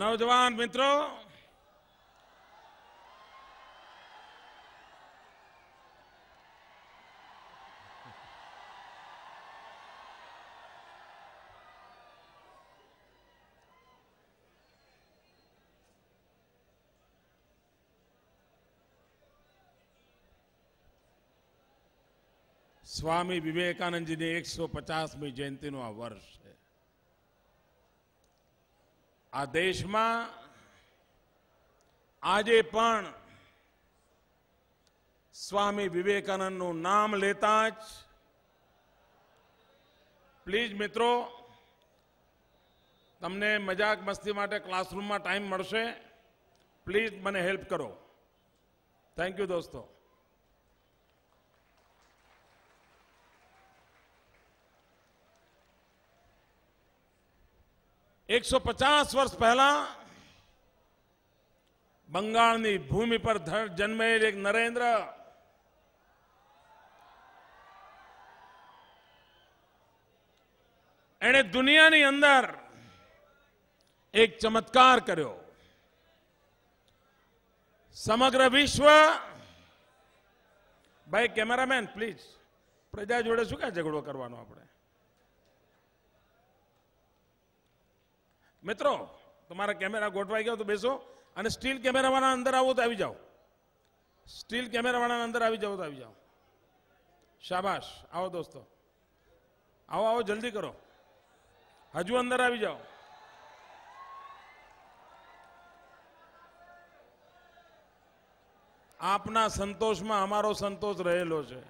नौजवान मित्रों स्वामी विवेकानंद जी ने 150वीं जयंतीનું આ વર્ષ આ દેશમાં આજે પણ સ્વામી વિવેકાનંદનું નામ લેતા જ પ્લીઝ મિત્રો તમને મજાક મસ્તી માટે ક્લાસરૂમમાં ટાઈમ મળશે પ્લીઝ મને હેલ્પ કરો થેન્ક યુ દોસ્તો 150 વર્ષ પહેલા બંગાળની ભૂમિ પર જન્મેલ એક નરેન્દ્ર એણે દુનિયાની અંદર એક ચમત્કાર કર્યો સમગ્ર વિશ્વ ભાઈ કેમેરામેન પ્લીઝ પ્રજા જોડે શું કાંઈ ઝઘડો કરવાનો આપણે મિત્રો તમારા કેમેરા ગોઠવાઈ ગયો તો બેસો અને સ્ટીલ કેમેરાવાળાના અંદર આવો તો આવી જાઓ સ્ટીલ કેમેરાવાળાના અંદર આવી જાઓ તો આવી જાઓ શાબાશ આવો દોસ્તો આવો આવો જલ્દી કરો હજુ અંદર આવી જાઓ આપના સંતોષમાં અમારો સંતોષ રહેલો છે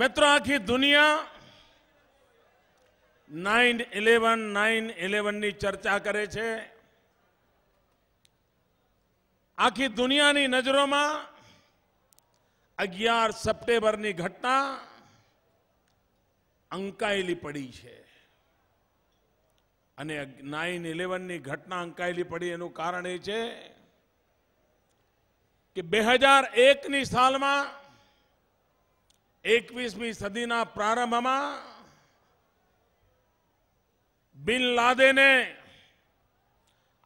મિત્રો આખી દુનિયા નાઇન ઇલેવન નાઇન ઇલેવનની ચર્ચા કરે છે આખી દુનિયાની નજરોમાં અગિયાર સપ્ટેમ્બરની ઘટના અંકાયેલી પડી છે અને નાઇન ઇલેવનની ઘટના અંકાયેલી પડી એનું કારણ એ છે કે બે હજાર એકની સાલમાં એકવીસમી સદીના પ્રારંભમાં બિન લાદેને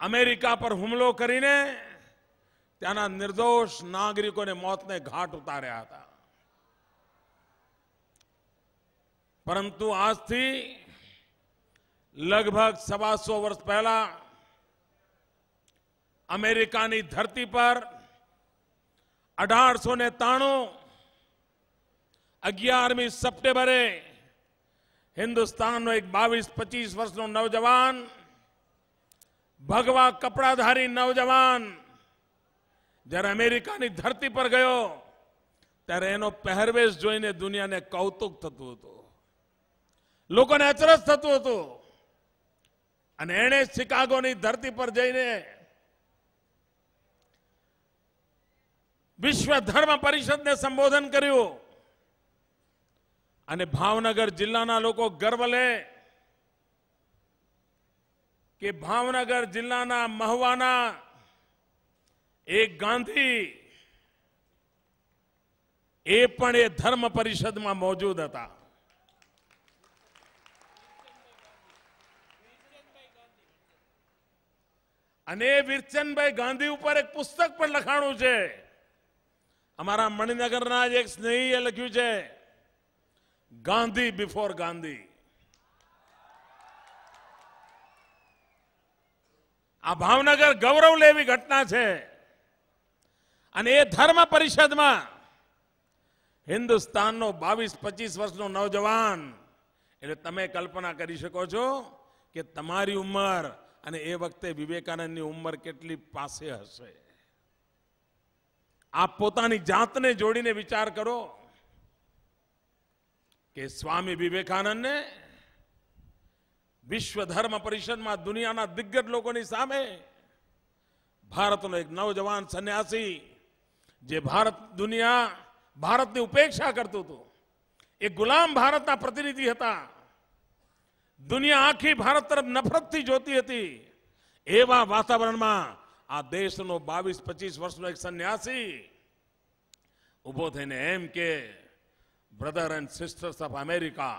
અમેરિકા પર હુમલો કરીને ત્યાંના નિર્દોષ નાગરિકોને મોતને ઘાટ ઉતાર્યા હતા પરંતુ આજથી લગભગ સવાસો વર્ષ પહેલા અમેરિકાની ધરતી પર અઢારસો ને તાણું અગિયારમી સપ્ટેમ્બરે હિન્દુસ્તાનનો એક બાવીસ પચીસ વર્ષનો નવજવાન ભગવા કપડાધારી નવજવાન જ્યારે અમેરિકાની ધરતી પર ગયો ત્યારે એનો પહેરવેશ જોઈને દુનિયાને કૌતુક થતું હતું લોકોને અચરજ થતું હતું અને એણે શિકાગોની ધરતી પર જઈને વિશ્વ ધર્મ પરિષદને સંબોધન કર્યું અને ભાવનગર જિલ્લાના લોકો ગર્વ લે કે ભાવનગર જિલ્લાના મહવાના એક ગાંધી એ પણ એ ધર્મ પરિષદમાં મોજૂદ હતા અને એ વિરચનભાઈ ગાંધી ઉપર એક પુસ્તક પણ લખાણું છે અમારા મણિનગરના જ એક સ્નેહીએ લખ્યું છે ગાંધી બિફોર ગાંધી આ ભાવનગર ગૌરવ લેવી ઘટના છે અને એ ધર્મ પરિષદમાં હિન્દુસ્તાનનો બાવીસ પચીસ વર્ષનો નવજવાન એટલે તમે કલ્પના કરી શકો છો કે તમારી ઉંમર અને એ વખતે વિવેકાનંદની ઉંમર કેટલી પાસે હશે આપ પોતાની જાતને જોડીને વિચાર કરો કે સ્વામી વિવેકાનંદને વિશ્વ ધર્મ પરિષદમાં દુનિયાના દિગ્ગજ લોકોની સામે ભારતનો એક નવજવાન સંન્યાસી જે ભારત દુનિયા ભારતની ઉપેક્ષા કરતું હતું એ ગુલામ ભારતના પ્રતિનિધિ હતા દુનિયા આખી ભારત તરફ નફરતથી જોતી હતી એવા વાતાવરણમાં આ દેશનો બાવીસ પચીસ વર્ષનો એક સંન્યાસી ઊભો થઈને એમ કે brother and sisters of America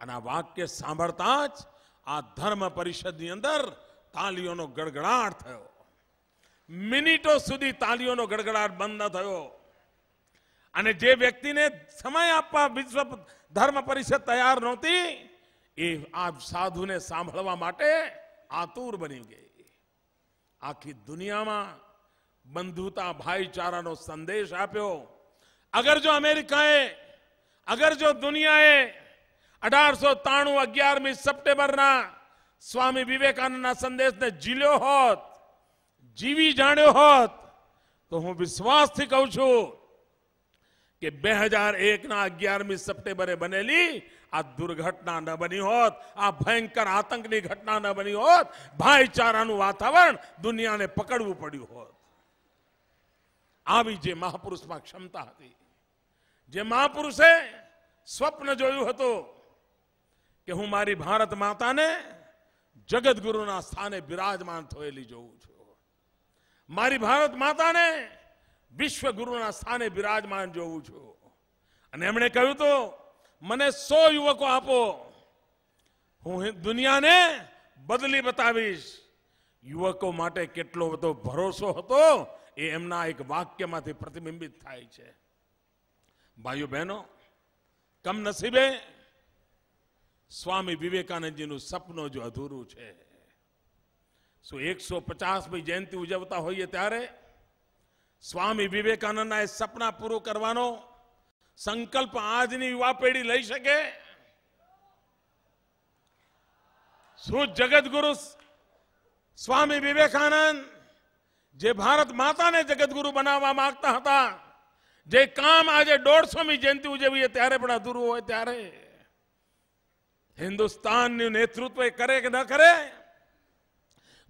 અને આ વાક્ય સાંભળતા જ આ ધર્મ પરિષદની અંદર તાલીઓનો ગડગડાટ થયો મિનિટો સુધી તાલીઓનો ગડગડાટ બંધ ન થયો અને જે વ્યક્તિને સમય આપવા વિશ્વ ધર્મ પરિષદ તૈયાર નહોતી એ આ સાધુને સાંભળવા માટે આતુર બની ગઈ આખી દુનિયામાં બંધુતા ભાઈચારાનો સંદેશ આપ્યો અગર જો અમેરિકાએ અગર જો દુનિયાએ અઢારસો ત્રાણું અગિયારમી સપ્ટેમ્બરના સ્વામી વિવેકાનંદના સંદેશને જીલ્યો હોત જીવી જાણ્યો હોત તો હું વિશ્વાસથી કહું છું કે બે હજાર એકના અગિયારમી સપ્ટેમ્બરે બનેલી આ દુર્ઘટના ન બની હોત આ ભયંકર આતંકની ઘટના ન બની હોત ભાઈચારાનું વાતાવરણ દુનિયાને પકડવું પડ્યું હોત આવી જે મહાપુરુષમાં ક્ષમતા હતી જે મહાપુરુષે સ્વપ્ન જોયું હતું કે હું મારી ભારત માતાને જગદગુરુના સ્થાને બિરાજમાન થયેલી જોઉં છું મારી ભારત માતાને વિશ્વગુરુના સ્થાને બિરાજમાન જોઉં છું અને એમણે કહ્યું તો મને સો યુવકો આપો હું દુનિયાને બદલી બતાવીશ યુવકો માટે કેટલો બધો ભરોસો હતો એ એમના એક વાક્યમાંથી પ્રતિબિંબિત થાય છે ભાઈઓ બહેનો કમનસીબે સ્વામી વિવેકાનંદજીનું સપનું જો અધૂરું છે શું એકસો પચાસમી જયંતિ ઉજવતા હોઈએ ત્યારે સ્વામી વિવેકાનંદના એ સપના પૂરું કરવાનો સંકલ્પ આજની યુવા પેઢી લઈ શકે શું જગતગુરુ સ્વામી વિવેકાનંદ જે ભારત માતાને જગદગુરુ બનાવવા માંગતા હતા જે કામ આજે દોઢસોમી જયંતિ ઉજવીએ ત્યારે પણ અધૂરું હોય ત્યારે હિન્દુસ્તાનનું નેતૃત્વ કરે કે ન કરે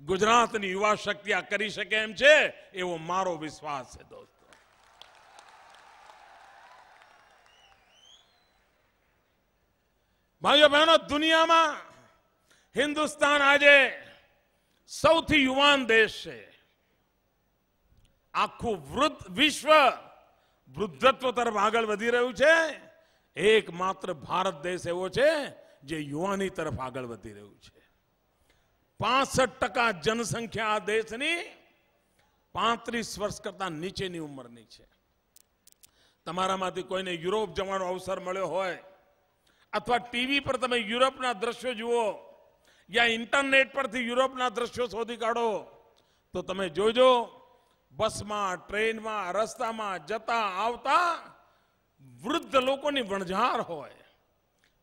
ગુજરાતની યુવા શક્તિ આ કરી શકે એમ છે એવો મારો વિશ્વાસ છે દોસ્ત ભાઈઓ બહેનો દુનિયામાં હિન્દુસ્તાન આજે સૌથી યુવાન દેશ છે આખું વૃદ્ધ વિશ્વ વૃદ્ધત્વ તરફ આગળ વધી રહ્યું છે એકમાત્ર ભારત દેશ એવો છે જે યુવાની તરફ આગળ વધી રહ્યું છે પાસઠ ટકા જનસંખ્યા આ દેશની પાંત્રીસ વર્ષ કરતા નીચેની ઉંમરની છે તમારામાંથી કોઈને યુરોપ જવાનો અવસર મળ્યો હોય અથવા ટીવી પર તમે યુરોપના દ્રશ્યો જુઓ યા ઇન્ટરનેટ પરથી યુરોપના દ્રશ્યો શોધી કાઢો તો તમે જોજો બસમાં ટ્રેનમાં રસ્તામાં જતા આવતા વૃદ્ધ લોકોની વણઝાર હોય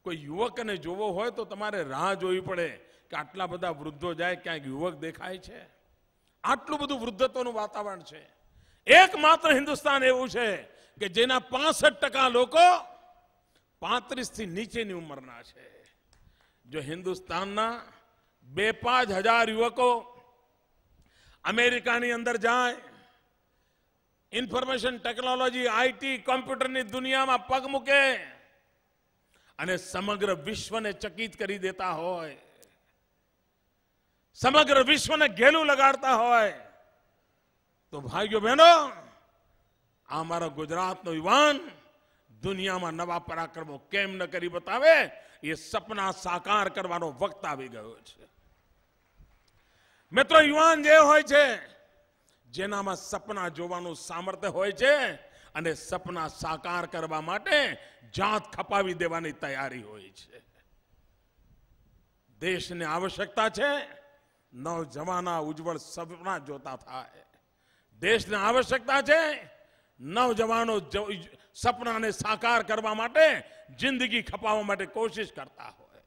કોઈ યુવકને જોવો હોય તો તમારે રાહ જોવી પડે કે આટલા બધા વૃદ્ધો જાય ક્યાંક યુવક દેખાય છે આટલું બધું વૃદ્ધત્વનું વાતાવરણ છે એકમાત્ર હિન્દુસ્તાન એવું છે કે જેના પાસઠ ટકા લોકો પાંત્રીસથી નીચેની ઉંમરના છે જો હિન્દુસ્તાનના બે પાંચ હજાર યુવકો અમેરિકાની અંદર જાય ઇન્ફોર્મેશન ટેકનોલોજી આઈટી કોમ્પ્યુટરની દુનિયામાં પગ મૂકે અને સમગ્ર વિશ્વને ચકિત કરી દેતા હોય સમગ્ર વિશ્વને ઘેલું લગાડતા હોય તો ભાઈઓ બહેનો આ અમારો ગુજરાતનો યુવાન દુનિયામાં નવા પરાક્રમો કેમ ન કરી બતાવે એ સપના સાકાર કરવાનો વખત આવી ગયો છે મિત્રો યુવાન જે હોય છે જેનામાં સપના જોવાનું સામર્થ્ય હોય છે અને સપના સાકાર કરવા માટે જાત ખપાવી દેવાની તૈયારી હોય છે દેશને આવશ્યકતા છે નવજવાના ઉજ્જવળ સપના જોતા થાય દેશને આવશ્યકતા છે નવજવાનો સપનાને સાકાર કરવા માટે જિંદગી ખપાવવા માટે કોશિશ કરતા હોય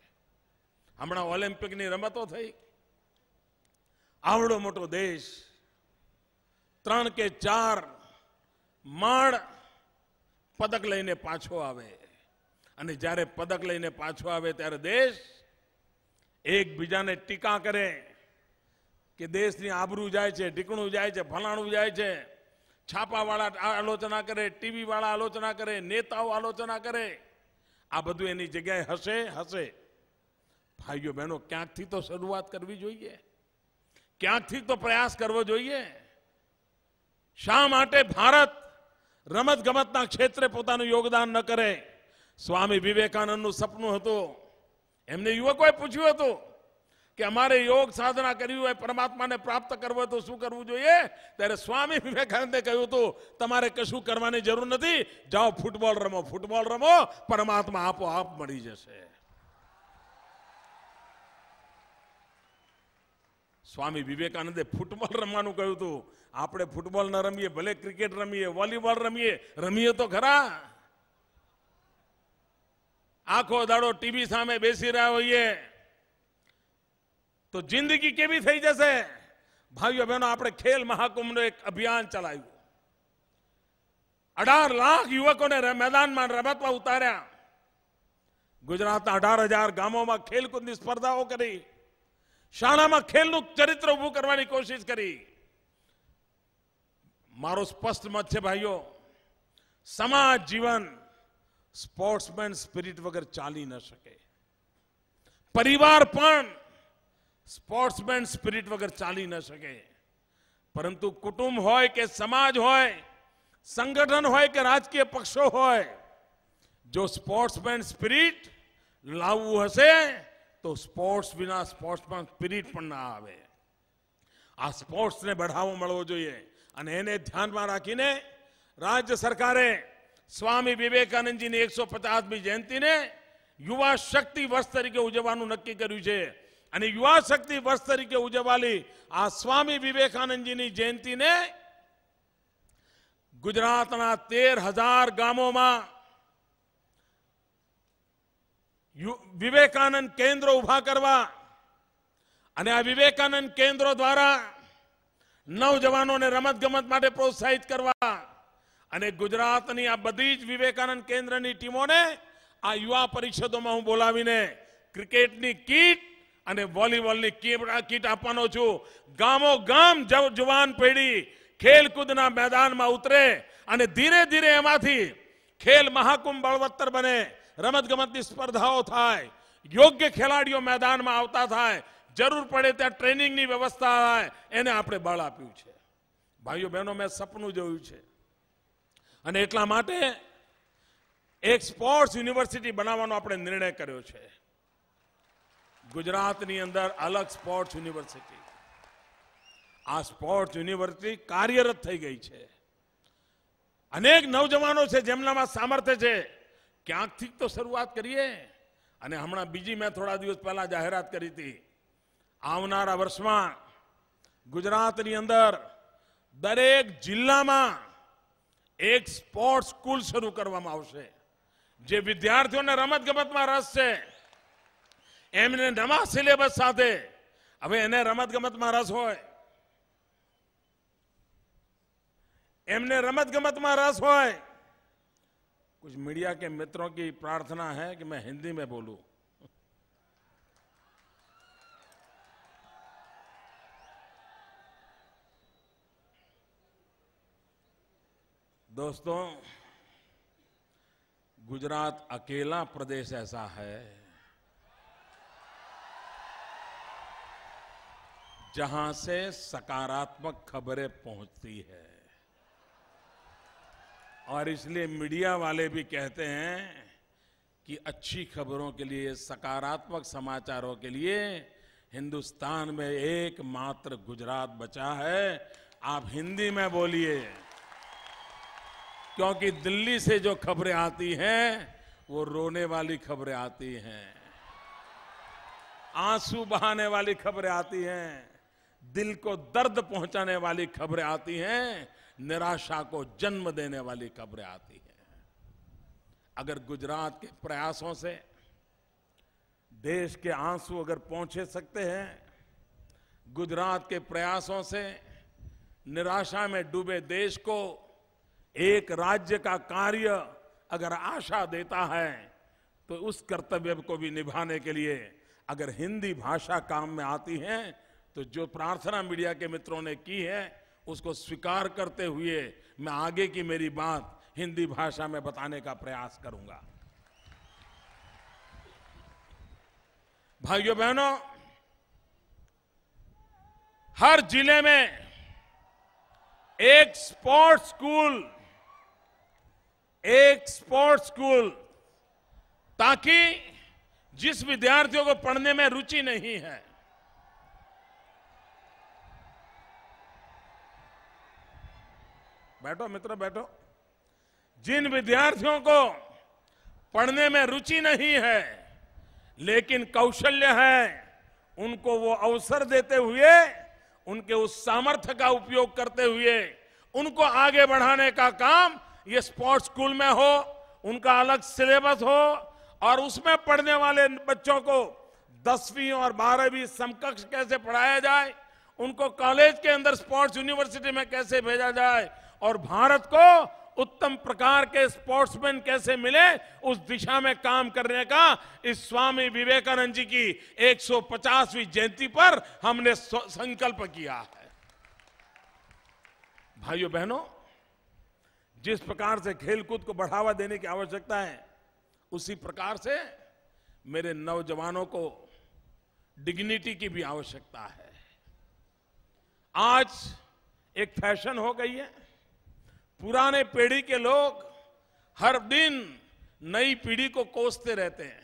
હમણાં ઓલિમ્પિકની રમતો થઈ આવડો મોટો દેશ ત્રણ કે ચાર માણ પદક લઈને પાછો આવે અને જ્યારે પદક લઈને પાછો આવે ત્યારે દેશ એકબીજાને ટીકા કરે કે દેશની આબરૂ જાય છે ઢીકણું જાય છે ફલાણું જાય છે છાપાવાળા આલોચના કરે ટીવીવાળા આલોચના કરે નેતાઓ આલોચના કરે આ બધું એની જગ્યાએ હશે હશે ભાઈઓ બહેનો ક્યાંકથી તો શરૂઆત કરવી જોઈએ ક્યાંકથી તો પ્રયાસ કરવો જોઈએ શા માટે ભારત રમત ગમતના ક્ષેત્રે પોતાનું યોગદાન ન કરે સ્વામી વિવેકાનંદનું સપનું હતું એમને યુવકોએ પૂછ્યું હતું કે અમારે યોગ સાધના કરવી હોય પરમાત્માને પ્રાપ્ત કરવું હોય તો શું કરવું જોઈએ ત્યારે સ્વામી વિવેકાનંદે કહ્યું હતું તમારે કશું કરવાની જરૂર નથી જાઓ ફૂટબોલ રમો ફૂટબોલ રમો પરમાત્મા આપોઆપ મળી જશે સ્વામી વિવેકાનંદે ફૂટબોલ રમવાનું કહ્યું હતું આપણે ફૂટબોલ ન રમીએ ભલે ક્રિકેટ રમીએ વોલીબોલ રમીએ રમીએ તો ખરા આખો દાડો ટીવી સામે બેસી રહ્યા હોઈએ તો જિંદગી કેવી થઈ જશે ભાઈઓ બહેનો આપણે ખેલ મહાકુંભનું એક અભિયાન ચલાવ્યું અઢાર લાખ યુવકોને મેદાનમાં રમતમાં ઉતાર્યા ગુજરાતના અઢાર હજાર ગામોમાં ખેલકૂદની સ્પર્ધાઓ કરી שאنامہ کھیل નું ચરિત્ર ઉભો કરવાની કોશિશ કરી મારો સ્પષ્ટ મત છે ભાઈઓ સમાજ જીવન સ્પોર્ટ્સમેન સ્પિરિટ વગર ચાલી ન શકે પરિવાર પણ સ્પોર્ટ્સમેન સ્પિરિટ વગર ચાલી ન શકે પરંતુ कुटुंब હોય કે સમાજ હોય સંગઠન હોય કે રાજકીય પક્ષો હોય જો સ્પોર્ટ્સમેન સ્પિરિટ લાવવું હશે તો સ્પોર્ટ્સ વિના સ્પોર્ટ્સમાં સ્પિરિટ પણ ના આવે આ સ્પોર્ટ્સને બઢાવો મળવો જોઈએ અને એને ધ્યાનમાં રાખીને રાજ્ય સરકારે સ્વામી વિવેકાનંદજીની એકસો પચાસમી જયંતિને યુવા શક્તિ વર્ષ તરીકે ઉજવવાનું નક્કી કર્યું છે અને યુવા શક્તિ વર્ષ તરીકે ઉજવાલી આ સ્વામી વિવેકાનંદજીની જયંતિને ગુજરાતના તેર હજાર ગામોમાં વિવેકાનંદ કેન્દ્રો ઉભા કરવા અને આ વિવેકાનંદ કેન્દ્રો દ્વારા નવજવાનોને રમતગમત માટે પ્રોત્સાહિત કરવા અને ગુજરાતની આ બધી જ વિવેકાનંદ કેન્દ્રની ટીમોને આ યુવા પરિષદોમાં હું બોલાવીને ક્રિકેટની કીટ અને વોલીબોલની કીટ આપવાનો છું ગામો ગામ જુવાન પેઢી ખેલકૂદના મેદાનમાં ઉતરે અને ધીરે ધીરે એમાંથી ખેલ મહાકુંભ બળવત્તર બને રમતગમતની સ્પર્ધાઓ થાય યોગ્ય ખેલાડીઓ મેદાનમાં આવતા થાય જરૂર પડે ત્યાં ટ્રેનિંગની વ્યવસ્થા થાય એને આપણે બળ આપ્યું છે ભાઈઓ બહેનો મેં સપનું જોયું છે અને એટલા માટે એક સ્પોર્ટ્સ યુનિવર્સિટી બનાવવાનો આપણે નિર્ણય કર્યો છે ગુજરાતની અંદર અલગ સ્પોર્ટ્સ યુનિવર્સિટી આ સ્પોર્ટ્સ યુનિવર્સિટી કાર્યરત થઈ ગઈ છે અનેક નવજવાનો છે જેમનામાં સામર્થ્ય છે ક્યાંકથી તો શરૂઆત કરીએ અને હમણાં બીજી મેં થોડા દિવસ પહેલાં જાહેરાત કરી હતી આવનારા વર્ષમાં ગુજરાતની અંદર દરેક જિલ્લામાં એક સ્પોર્ટ્સ સ્કૂલ શરૂ કરવામાં આવશે જે વિદ્યાર્થીઓને રમતગમતમાં રસ છે એમને નવા સિલેબસ સાથે હવે એને રમતગમતમાં રસ હોય એમને રમતગમતમાં રસ હોય कुछ मीडिया के मित्रों की प्रार्थना है कि मैं हिंदी में बोलूं दोस्तों गुजरात अकेला प्रदेश ऐसा है जहां से सकारात्मक खबरें पहुंचती है और इसलिए मीडिया वाले भी कहते हैं कि अच्छी खबरों के लिए सकारात्मक समाचारों के लिए हिंदुस्तान में एकमात्र गुजरात बचा है आप हिंदी में बोलिए क्योंकि दिल्ली से जो खबरें आती हैं वो रोने वाली खबरें आती हैं आंसू बहाने वाली खबरें आती हैं दिल को दर्द पहुंचाने वाली खबरें आती हैं निराशा को जन्म देने वाली खबरें आती हैं अगर गुजरात के प्रयासों से देश के आंसू अगर पहुंचे सकते हैं गुजरात के प्रयासों से निराशा में डूबे देश को एक राज्य का कार्य अगर आशा देता है तो उस कर्तव्य को भी निभाने के लिए अगर हिंदी भाषा काम में आती है तो जो प्रार्थना मीडिया के मित्रों ने की है उसको स्वीकार करते हुए मैं आगे की मेरी बात हिंदी भाषा में बताने का प्रयास करूंगा भाइयों बहनों हर जिले में एक स्पोर्ट्स स्कूल एक स्पोर्ट्स स्कूल ताकि जिस विद्यार्थियों को पढ़ने में रुचि नहीं है बैठो मित्र बैठो जिन विद्यार्थियों को पढ़ने में रुचि नहीं है लेकिन कौशल्य है उनको वो अवसर देते हुए उनके उस सामर्थ्य का उपयोग करते हुए उनको आगे बढ़ाने का काम ये स्पोर्ट्स स्कूल में हो उनका अलग सिलेबस हो और उसमें पढ़ने वाले बच्चों को दसवीं और बारहवीं समकक्ष कैसे पढ़ाया जाए उनको कॉलेज के अंदर स्पोर्ट्स यूनिवर्सिटी में कैसे भेजा जाए और भारत को उत्तम प्रकार के स्पोर्ट्समैन कैसे मिले उस दिशा में काम करने का इस स्वामी विवेकानंद जी की 150वीं जयंती पर हमने संकल्प किया है भाइयों बहनों जिस प्रकार से खेलकूद को बढ़ावा देने की आवश्यकता है उसी प्रकार से मेरे नौजवानों को डिग्निटी की भी आवश्यकता है आज एक फैशन हो गई है पुराने पीढ़ी के लोग हर दिन नई पीढ़ी को कोसते रहते हैं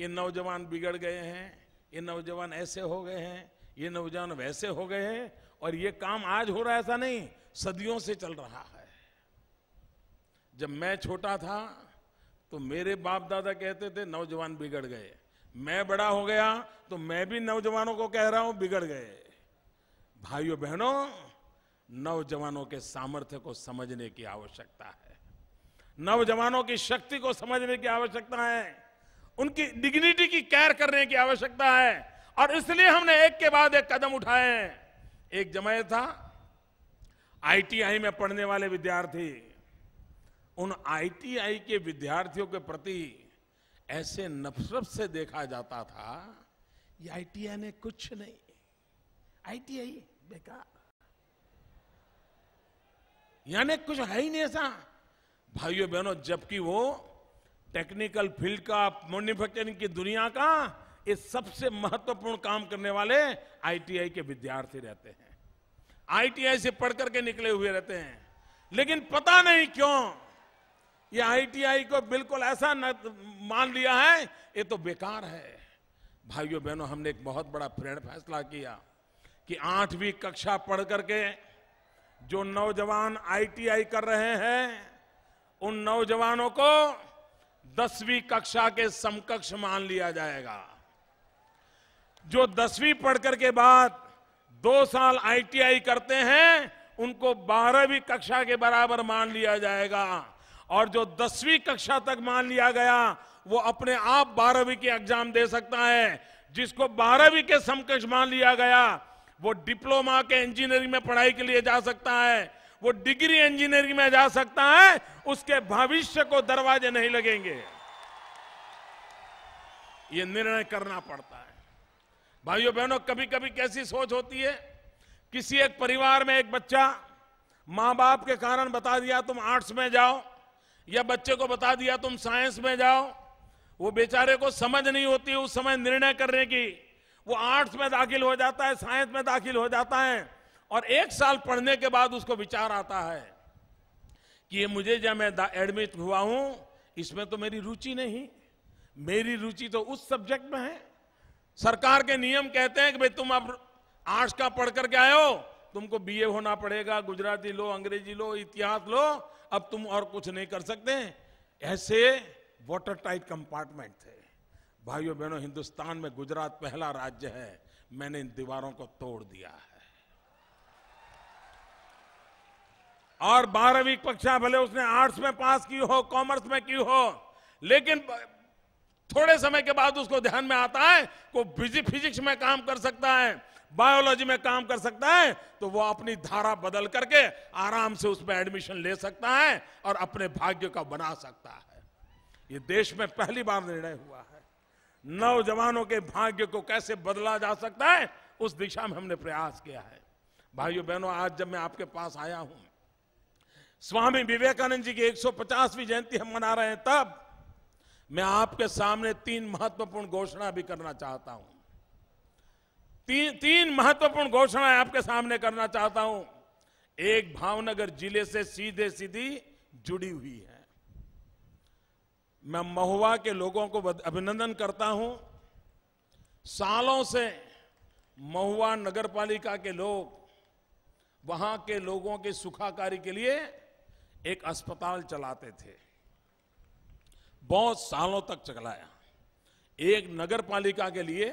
ये नौजवान बिगड़ गए हैं ये नौजवान ऐसे हो गए हैं ये नौजवान वैसे हो गए हैं और ये काम आज हो रहा है ऐसा नहीं सदियों से चल रहा है जब मैं छोटा था तो मेरे बाप दादा कहते थे नौजवान बिगड़ गए मैं बड़ा हो गया तो मैं भी नौजवानों को कह रहा हूं बिगड़ गए भाइयों बहनों नौजवानों के सामर्थ्य को समझने की आवश्यकता है नौजवानों की शक्ति को समझने की आवश्यकता है उनकी डिग्निटी की केयर करने की आवश्यकता है और इसलिए हमने एक के बाद एक कदम उठाए हैं एक जमाया था आईटीआई में पढ़ने वाले विद्यार्थी उन आईटीआई के विद्यार्थियों के प्रति ऐसे नफरत से देखा जाता था ये आईटीआई ने कुछ नहीं आईटीआई बेकार यानी कुछ है ही नहीं ऐसा भाइयों बहनों जबकि वो टेक्निकल फील्ड का मैन्युफैक्चरिंग की दुनिया का ये सबसे महत्वपूर्ण काम करने वाले आईटीआई के विद्यार्थी रहते हैं आईटीआई से पढ़ करके निकले हुए रहते हैं लेकिन पता नहीं क्यों ये आईटीआई को बिल्कुल ऐसा न, मान लिया है ये तो बेकार है भाइयों बहनों हमने एक बहुत बड़ा फैसला किया कि आठवीं कक्षा पढ़ करके जो नौजवान आईटीआई कर रहे हैं उन नौजवानों को दसवीं कक्षा के समकक्ष मान लिया जाएगा जो दसवीं पढ़कर के बाद दो साल आईटीआई करते हैं उनको बारहवीं कक्षा के बराबर मान लिया जाएगा और जो दसवीं कक्षा तक मान लिया गया वो अपने आप बारहवीं के एग्जाम दे सकता है जिसको बारहवीं के समकक्ष मान लिया गया वो डिप्लोमा के इंजीनियरिंग में पढ़ाई के लिए जा सकता है वो डिग्री इंजीनियरिंग में जा सकता है उसके भविष्य को दरवाजे नहीं लगेंगे ये निर्णय करना पड़ता है भाइयों बहनों कभी कभी कैसी सोच होती है किसी एक परिवार में एक बच्चा माँ बाप के कारण बता दिया तुम आर्ट्स में जाओ या बच्चे को बता दिया तुम साइंस में जाओ वो बेचारे को समझ नहीं होती उस समय निर्णय करने की वो आर्ट्स में दाखिल हो जाता है साइंस में दाखिल हो जाता है और एक साल पढ़ने के बाद उसको विचार आता है कि ये मुझे जब मैं एडमिट हुआ हूं इसमें तो मेरी रुचि नहीं मेरी रुचि तो उस सब्जेक्ट में है सरकार के नियम कहते हैं कि भाई तुम अब आर्ट्स का पढ़ करके आयो तुमको बीए होना पड़ेगा गुजराती लो अंग्रेजी लो इतिहास लो अब तुम और कुछ नहीं कर सकते ऐसे वॉटर टाइट कंपार्टमेंट थे भाइयों बहनों हिंदुस्तान में गुजरात पहला राज्य है मैंने इन दीवारों को तोड़ दिया है और बारहवीं कक्षा भले उसने आर्ट्स में पास की हो कॉमर्स में की हो लेकिन थोड़े समय के बाद उसको ध्यान में आता है को फिजिक्स में काम कर सकता है बायोलॉजी में काम कर सकता है तो वो अपनी धारा बदल करके आराम से उसमें एडमिशन ले सकता है और अपने भाग्य का बना सकता है ये देश में पहली बार निर्णय हुआ है नौजवानों के भाग्य को कैसे बदला जा सकता है उस दिशा में हमने प्रयास किया है भाइयों बहनों आज जब मैं आपके पास आया हूं स्वामी विवेकानंद जी की 150वीं जयंती हम मना रहे हैं तब मैं आपके सामने तीन महत्वपूर्ण घोषणा भी करना चाहता हूं ती, तीन महत्वपूर्ण घोषणाएं आपके सामने करना चाहता हूं एक भावनगर जिले से सीधे सीधी जुड़ी हुई है मैं महुआ के लोगों को अभिनंदन करता हूं सालों से महुआ नगर पालिका के लोग वहां के लोगों की सुखाकारी के लिए एक अस्पताल चलाते थे बहुत सालों तक चलाया एक नगर पालिका के लिए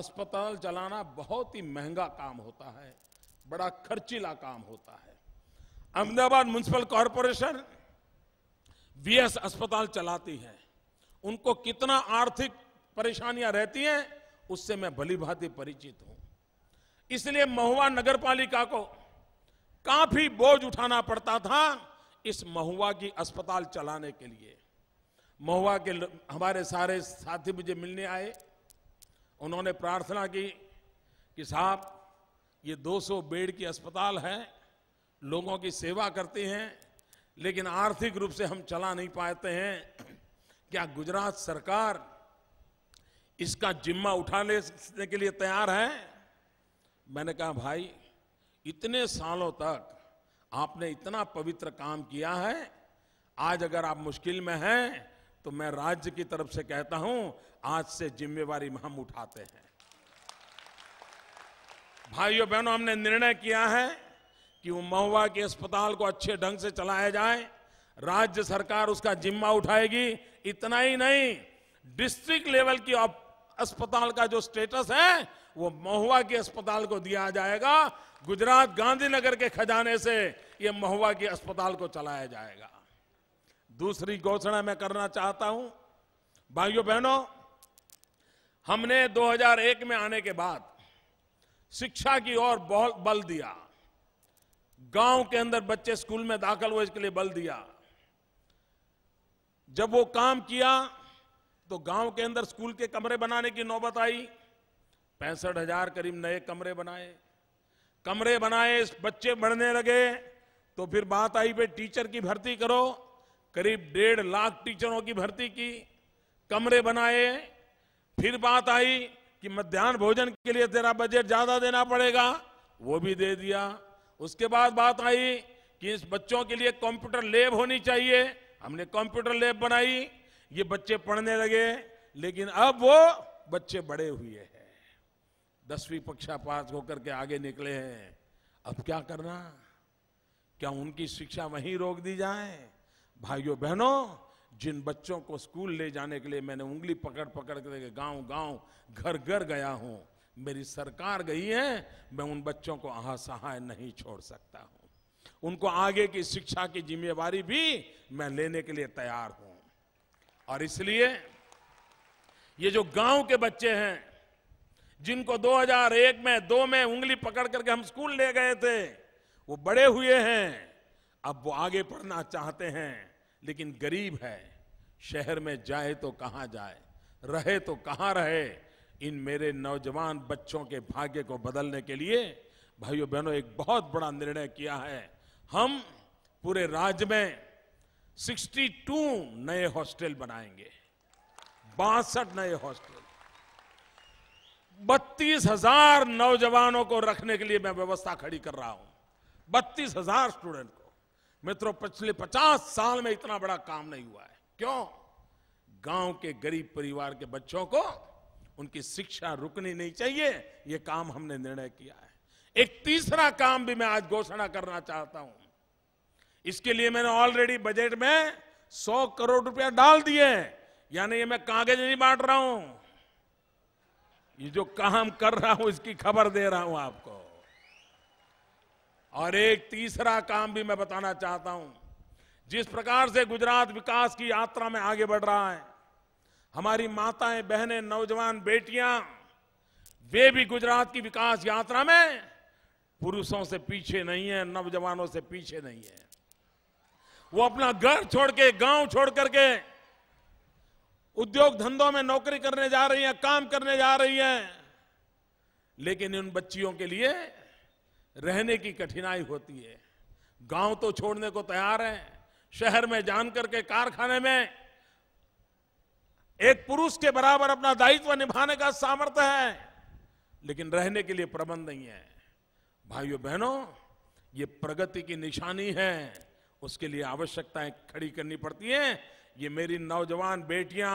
अस्पताल चलाना बहुत ही महंगा काम होता है बड़ा खर्चीला काम होता है अहमदाबाद म्यूनिस्पल कॉरपोरेशन वीएस अस्पताल चलाती है उनको कितना आर्थिक परेशानियां रहती हैं उससे मैं भली भांति परिचित हूं इसलिए महुआ नगर पालिका को काफी बोझ उठाना पड़ता था इस महुआ की अस्पताल चलाने के लिए महुआ के हमारे सारे साथी मुझे मिलने आए उन्होंने प्रार्थना की कि साहब ये 200 बेड की अस्पताल है लोगों की सेवा करती हैं लेकिन आर्थिक रूप से हम चला नहीं पाते हैं क्या गुजरात सरकार इसका जिम्मा उठाने के लिए तैयार है मैंने कहा भाई इतने सालों तक आपने इतना पवित्र काम किया है आज अगर आप मुश्किल में हैं तो मैं राज्य की तरफ से कहता हूं आज से जिम्मेवारी हम उठाते हैं भाइयों बहनों हमने निर्णय किया है कि वो महुआ के अस्पताल को अच्छे ढंग से चलाया जाए राज्य सरकार उसका जिम्मा उठाएगी इतना ही नहीं डिस्ट्रिक्ट लेवल की अस्पताल का जो स्टेटस है वो महुआ के अस्पताल को दिया जाएगा गुजरात गांधीनगर के खजाने से ये महुआ के अस्पताल को चलाया जाएगा दूसरी घोषणा मैं करना चाहता हूं भाइयों बहनों हमने 2001 में आने के बाद शिक्षा की ओर बहुत बल दिया गांव के अंदर बच्चे स्कूल में दाखिल हुए इसके लिए बल दिया जब वो काम किया तो गांव के अंदर स्कूल के कमरे बनाने की नौबत आई पैंसठ हजार करीब नए कमरे बनाए कमरे बनाए बच्चे बढ़ने लगे तो फिर बात आई पे टीचर की भर्ती करो करीब डेढ़ लाख टीचरों की भर्ती की कमरे बनाए फिर बात आई कि मध्यान्ह भोजन के लिए तेरा बजट ज्यादा देना पड़ेगा वो भी दे दिया उसके बाद बात आई कि इस बच्चों के लिए कंप्यूटर लैब होनी चाहिए हमने कंप्यूटर लैब बनाई ये बच्चे पढ़ने लगे लेकिन अब वो बच्चे बड़े हुए हैं दसवीं कक्षा पास होकर के आगे निकले हैं अब क्या करना क्या उनकी शिक्षा वहीं रोक दी जाए भाइयों बहनों जिन बच्चों को स्कूल ले जाने के लिए मैंने उंगली पकड़ पकड़ करके गांव गांव घर घर गया हूं मेरी सरकार गई है मैं उन बच्चों को असहाय नहीं छोड़ सकता हूं उनको आगे की शिक्षा की जिम्मेवारी भी मैं लेने के लिए तैयार हूं और इसलिए ये जो गांव के बच्चे हैं जिनको 2001 में दो में उंगली पकड़ करके हम स्कूल ले गए थे वो बड़े हुए हैं अब वो आगे पढ़ना चाहते हैं लेकिन गरीब है शहर में जाए तो कहां जाए रहे तो कहां रहे इन मेरे नौजवान बच्चों के भाग्य को बदलने के लिए भाइयों बहनों एक बहुत बड़ा निर्णय किया है हम पूरे राज्य में 62 नए हॉस्टल बनाएंगे बासठ नए हॉस्टल बत्तीस हजार नौजवानों को रखने के लिए मैं व्यवस्था खड़ी कर रहा हूं बत्तीस हजार स्टूडेंट को मित्रों पिछले पचास साल में इतना बड़ा काम नहीं हुआ है क्यों गांव के गरीब परिवार के बच्चों को उनकी शिक्षा रुकनी नहीं चाहिए ये काम हमने निर्णय किया है एक तीसरा काम भी मैं आज घोषणा करना चाहता हूं इसके लिए मैंने ऑलरेडी बजट में 100 करोड़ रुपया डाल दिए यानी ये मैं कागज नहीं बांट रहा हूं ये जो काम कर रहा हूं इसकी खबर दे रहा हूं आपको और एक तीसरा काम भी मैं बताना चाहता हूं जिस प्रकार से गुजरात विकास की यात्रा में आगे बढ़ रहा है हमारी माताएं बहनें नौजवान बेटियां वे भी गुजरात की विकास यात्रा में पुरुषों से पीछे नहीं है नौजवानों से पीछे नहीं है वो अपना घर छोड़ के गांव छोड़ करके उद्योग धंधों में नौकरी करने जा रही है काम करने जा रही है लेकिन उन बच्चियों के लिए रहने की कठिनाई होती है गांव तो छोड़ने को तैयार है शहर में जान करके कारखाने में एक पुरुष के बराबर अपना दायित्व निभाने का सामर्थ्य है लेकिन रहने के लिए प्रबंध नहीं है भाइयों बहनों ये प्रगति की निशानी है उसके लिए आवश्यकताएं खड़ी करनी पड़ती हैं ये मेरी नौजवान बेटियां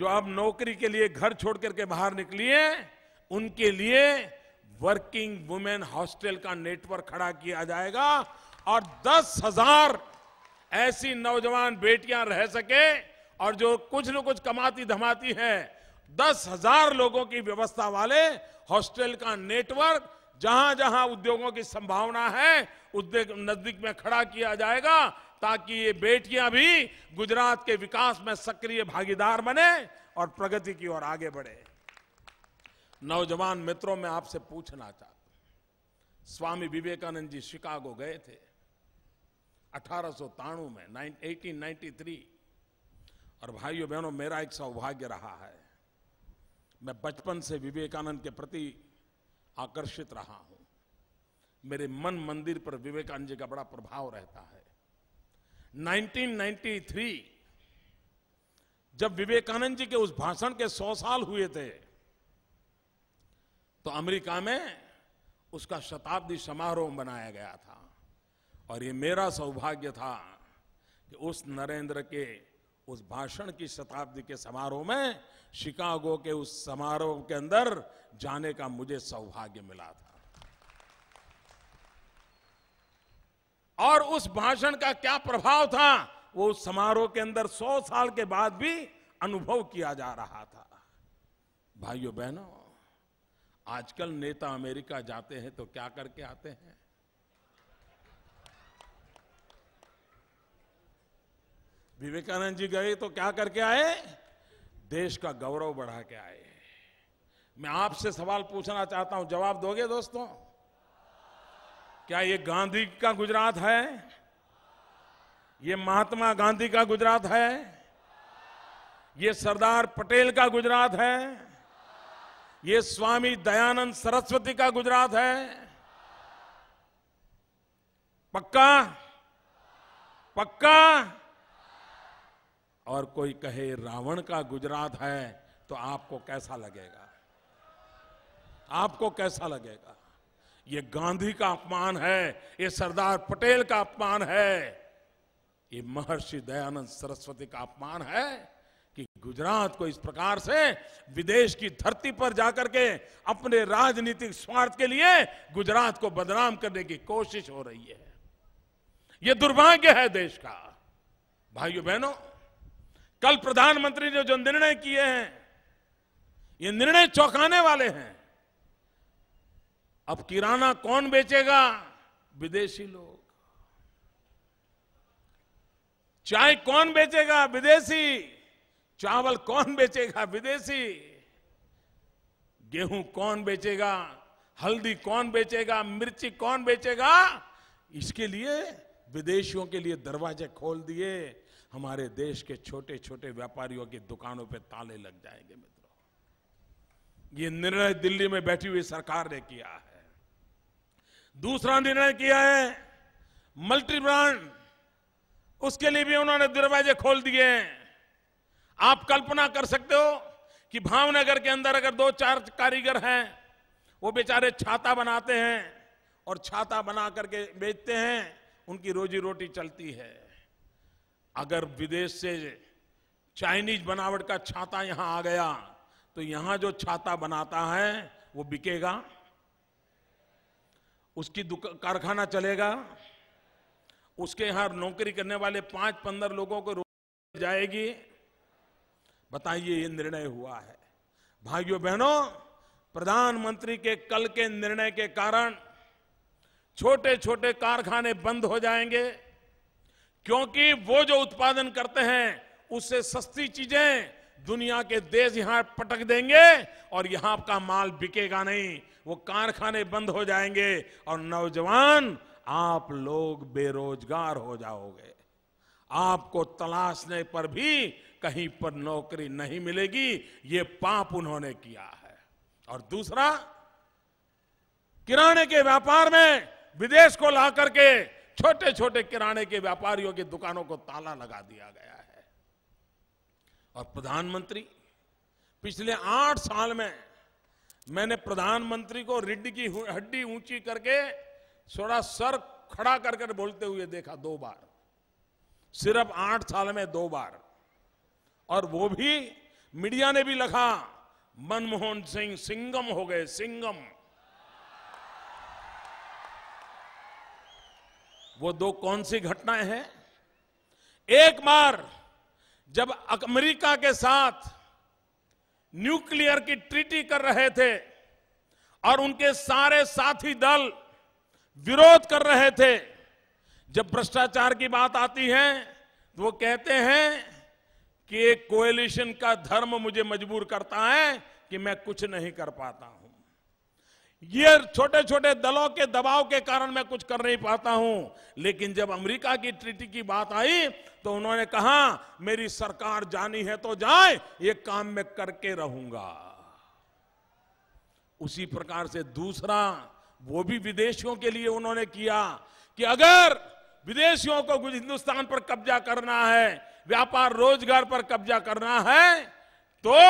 जो अब नौकरी के लिए घर छोड़ करके बाहर निकली है उनके लिए वर्किंग वुमेन हॉस्टल का नेटवर्क खड़ा किया जाएगा और दस हजार ऐसी नौजवान बेटियां रह सके और जो कुछ न कुछ कमाती धमाती है दस हजार लोगों की व्यवस्था वाले हॉस्टल का नेटवर्क जहां जहां उद्योगों की संभावना है उद्योग नजदीक में खड़ा किया जाएगा ताकि ये बेटियां भी गुजरात के विकास में सक्रिय भागीदार बने और प्रगति की ओर आगे बढ़े नौजवान मित्रों में आपसे पूछना चाहता स्वामी विवेकानंद जी शिकागो गए थे अठारह में 1893 और भाइयों बहनों मेरा एक सौभाग्य रहा है मैं बचपन से विवेकानंद के प्रति आकर्षित रहा हूं मेरे मन मंदिर पर विवेकानंद जी का बड़ा प्रभाव रहता है 1993 जब विवेकानंद जी के उस भाषण के 100 साल हुए थे तो अमेरिका में उसका शताब्दी समारोह मनाया गया था और ये मेरा सौभाग्य था कि उस नरेंद्र के उस भाषण की शताब्दी के समारोह में शिकागो के उस समारोह के अंदर जाने का मुझे सौभाग्य मिला था और उस भाषण का क्या प्रभाव था वो उस समारोह के अंदर सौ साल के बाद भी अनुभव किया जा रहा था भाइयों बहनों आजकल नेता अमेरिका जाते हैं तो क्या करके आते हैं विवेकानंद जी गए तो क्या करके आए देश का गौरव बढ़ा के आए मैं आपसे सवाल पूछना चाहता हूं जवाब दोगे दोस्तों क्या ये गांधी का गुजरात है ये महात्मा गांधी का गुजरात है ये सरदार पटेल का गुजरात है ये स्वामी दयानंद सरस्वती का गुजरात है पक्का पक्का और कोई कहे रावण का गुजरात है तो आपको कैसा लगेगा आपको कैसा लगेगा ये गांधी का अपमान है ये सरदार पटेल का अपमान है ये महर्षि दयानंद सरस्वती का अपमान है कि गुजरात को इस प्रकार से विदेश की धरती पर जाकर के अपने राजनीतिक स्वार्थ के लिए गुजरात को बदनाम करने की कोशिश हो रही है यह दुर्भाग्य है देश का भाइयों बहनों कल प्रधानमंत्री ने जो निर्णय किए हैं ये निर्णय चौंकाने वाले हैं अब किराना कौन बेचेगा विदेशी लोग चाय कौन बेचेगा विदेशी चावल कौन बेचेगा विदेशी गेहूं कौन बेचेगा हल्दी कौन बेचेगा मिर्ची कौन बेचेगा इसके लिए विदेशियों के लिए दरवाजे खोल दिए हमारे देश के छोटे छोटे व्यापारियों की दुकानों पे ताले लग जाएंगे मित्रों ये निर्णय दिल्ली में बैठी हुई सरकार ने किया है दूसरा निर्णय किया है मल्टी ब्रांड उसके लिए भी उन्होंने दरवाजे खोल दिए हैं आप कल्पना कर सकते हो कि भावनगर के अंदर अगर दो चार कारीगर हैं वो बेचारे छाता बनाते हैं और छाता बना करके बेचते हैं उनकी रोजी रोटी चलती है अगर विदेश से चाइनीज बनावट का छाता यहां आ गया तो यहां जो छाता बनाता है वो बिकेगा उसकी कारखाना चलेगा उसके यहां नौकरी करने वाले पांच पंद्रह लोगों को रोज जाएगी बताइए ये निर्णय हुआ है भाइयों बहनों प्रधानमंत्री के कल के निर्णय के कारण छोटे छोटे कारखाने बंद हो जाएंगे क्योंकि वो जो उत्पादन करते हैं उससे सस्ती चीजें दुनिया के देश यहां पटक देंगे और यहां का माल बिकेगा नहीं वो कारखाने बंद हो जाएंगे और नौजवान आप लोग बेरोजगार हो जाओगे आपको तलाशने पर भी कहीं पर नौकरी नहीं मिलेगी ये पाप उन्होंने किया है और दूसरा किराने के व्यापार में विदेश को ला करके छोटे छोटे किराने के व्यापारियों की दुकानों को ताला लगा दिया गया है और प्रधानमंत्री पिछले आठ साल में मैंने प्रधानमंत्री को रिड की हड्डी ऊंची करके थोड़ा सर खड़ा कर कर बोलते हुए देखा दो बार सिर्फ आठ साल में दो बार और वो भी मीडिया ने भी लिखा मनमोहन सिंह सिंगम हो गए सिंगम वो दो कौन सी घटनाएं हैं एक बार जब अमेरिका के साथ न्यूक्लियर की ट्रीटी कर रहे थे और उनके सारे साथी दल विरोध कर रहे थे जब भ्रष्टाचार की बात आती है तो वो कहते हैं कि एक कोएलिशन का धर्म मुझे मजबूर करता है कि मैं कुछ नहीं कर पाता हूं ये छोटे छोटे दलों के दबाव के कारण मैं कुछ कर नहीं पाता हूं लेकिन जब अमेरिका की ट्रिटी की बात आई तो उन्होंने कहा मेरी सरकार जानी है तो जाए ये काम मैं करके रहूंगा उसी प्रकार से दूसरा वो भी विदेशियों के लिए उन्होंने किया कि अगर विदेशियों को कुछ हिंदुस्तान पर कब्जा करना है व्यापार रोजगार पर कब्जा करना है तो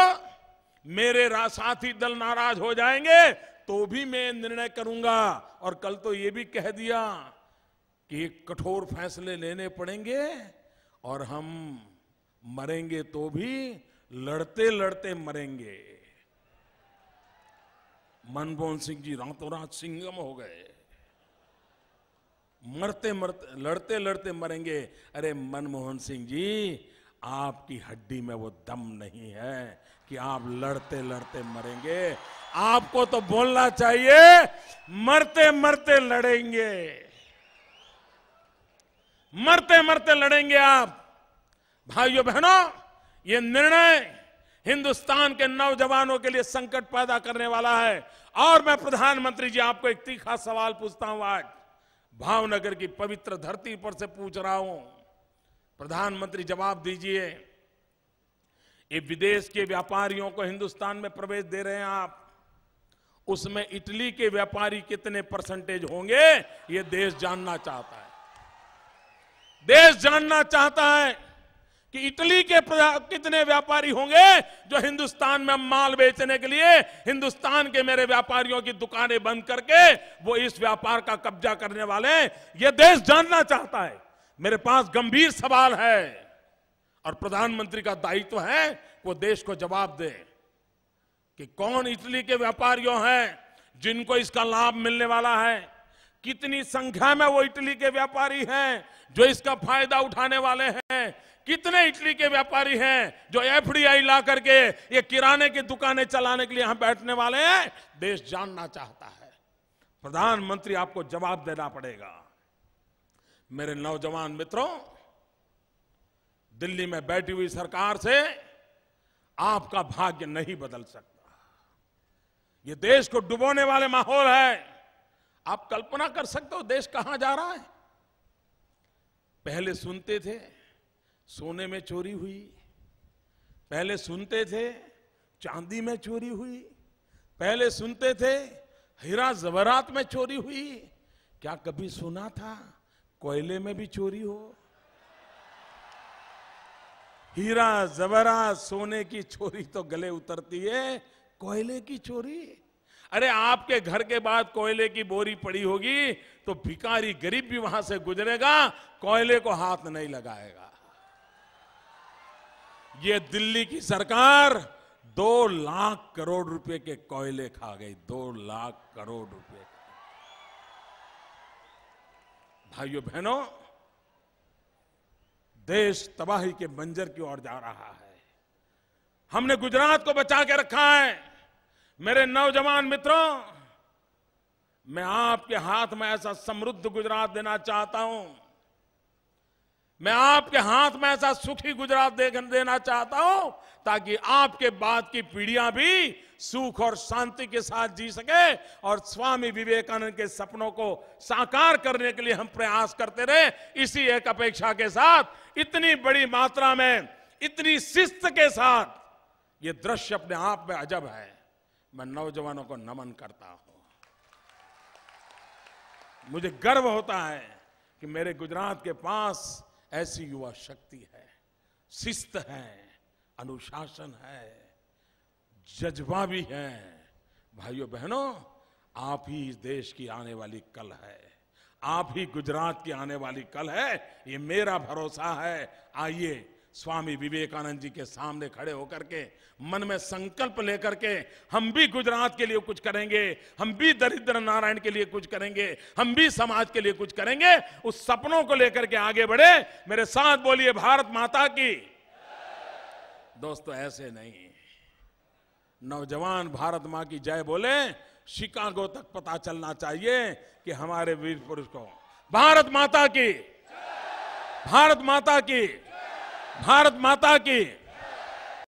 मेरे साथी दल नाराज हो जाएंगे तो भी मैं निर्णय करूंगा और कल तो ये भी कह दिया कि कठोर फैसले लेने पड़ेंगे और हम मरेंगे तो भी लड़ते लड़ते मरेंगे मनमोहन सिंह जी रातों रात सिंगम हो गए मरते मरते लड़ते लड़ते मरेंगे अरे मनमोहन सिंह जी आपकी हड्डी में वो दम नहीं है कि आप लड़ते लड़ते मरेंगे आपको तो बोलना चाहिए मरते मरते लड़ेंगे मरते मरते लड़ेंगे आप भाइयों बहनों ये निर्णय हिंदुस्तान के नौजवानों के लिए संकट पैदा करने वाला है और मैं प्रधानमंत्री जी आपको एक तीखा सवाल पूछता हूं आज भावनगर की पवित्र धरती पर से पूछ रहा हूं प्रधानमंत्री जवाब दीजिए ये विदेश के व्यापारियों को हिंदुस्तान में प्रवेश दे रहे हैं आप उसमें इटली के व्यापारी कितने परसेंटेज होंगे ये देश जानना चाहता है देश जानना चाहता है कि इटली के कितने व्यापारी होंगे जो हिंदुस्तान में माल बेचने के लिए हिंदुस्तान के मेरे व्यापारियों की दुकानें बंद करके वो इस व्यापार का कब्जा करने वाले ये देश जानना चाहता है मेरे पास गंभीर सवाल है और प्रधानमंत्री का दायित्व है वो देश को जवाब दे कि कौन इटली के व्यापारियों हैं जिनको इसका लाभ मिलने वाला है कितनी संख्या में वो इटली के व्यापारी हैं जो इसका फायदा उठाने वाले हैं कितने इटली के व्यापारी हैं जो एफडीआई ला करके ये किराने की दुकानें चलाने के लिए यहां बैठने वाले हैं देश जानना चाहता है प्रधानमंत्री आपको जवाब देना पड़ेगा मेरे नौजवान मित्रों दिल्ली में बैठी हुई सरकार से आपका भाग्य नहीं बदल सकता ये देश को डुबोने वाले माहौल है आप कल्पना कर सकते हो देश कहां जा रहा है पहले सुनते थे सोने में चोरी हुई पहले सुनते थे चांदी में चोरी हुई पहले सुनते थे हीरा जवरात में चोरी हुई क्या कभी सुना था कोयले में भी चोरी हो हीरा जबरा सोने की चोरी तो गले उतरती है कोयले की चोरी अरे आपके घर के बाद कोयले की बोरी पड़ी होगी तो भिकारी गरीब भी वहां से गुजरेगा कोयले को हाथ नहीं लगाएगा ये दिल्ली की सरकार दो लाख करोड़ रुपए के कोयले खा गई दो लाख करोड़ रुपए भाइयों बहनों देश तबाही के मंजर की ओर जा रहा है हमने गुजरात को बचा के रखा है मेरे नौजवान मित्रों मैं आपके हाथ में ऐसा समृद्ध गुजरात देना चाहता हूं मैं आपके हाथ में ऐसा सुखी गुजरात देखने देना चाहता हूं ताकि आपके बाद की पीढ़ियां भी सुख और शांति के साथ जी सके और स्वामी विवेकानंद के सपनों को साकार करने के लिए हम प्रयास करते रहे इसी एक अपेक्षा के साथ इतनी बड़ी मात्रा में इतनी शिस्त के साथ ये दृश्य अपने आप में अजब है मैं नौजवानों को नमन करता हूं मुझे गर्व होता है कि मेरे गुजरात के पास ऐसी युवा शक्ति है शिस्त है अनुशासन है जज्बा भी है भाइयों बहनों आप ही इस देश की आने वाली कल है आप ही गुजरात की आने वाली कल है ये मेरा भरोसा है आइए स्वामी विवेकानंद जी के सामने खड़े होकर के मन में संकल्प लेकर के हम भी गुजरात के लिए कुछ करेंगे हम भी दरिद्र नारायण के लिए कुछ करेंगे हम भी समाज के लिए कुछ करेंगे उस सपनों को लेकर के आगे बढ़े मेरे साथ बोलिए भारत माता की दोस्तों ऐसे नहीं नौजवान भारत माँ की जय बोले शिकागो तक पता चलना चाहिए कि हमारे वीर पुरुष को भारत माता की भारत माता की भारत माता की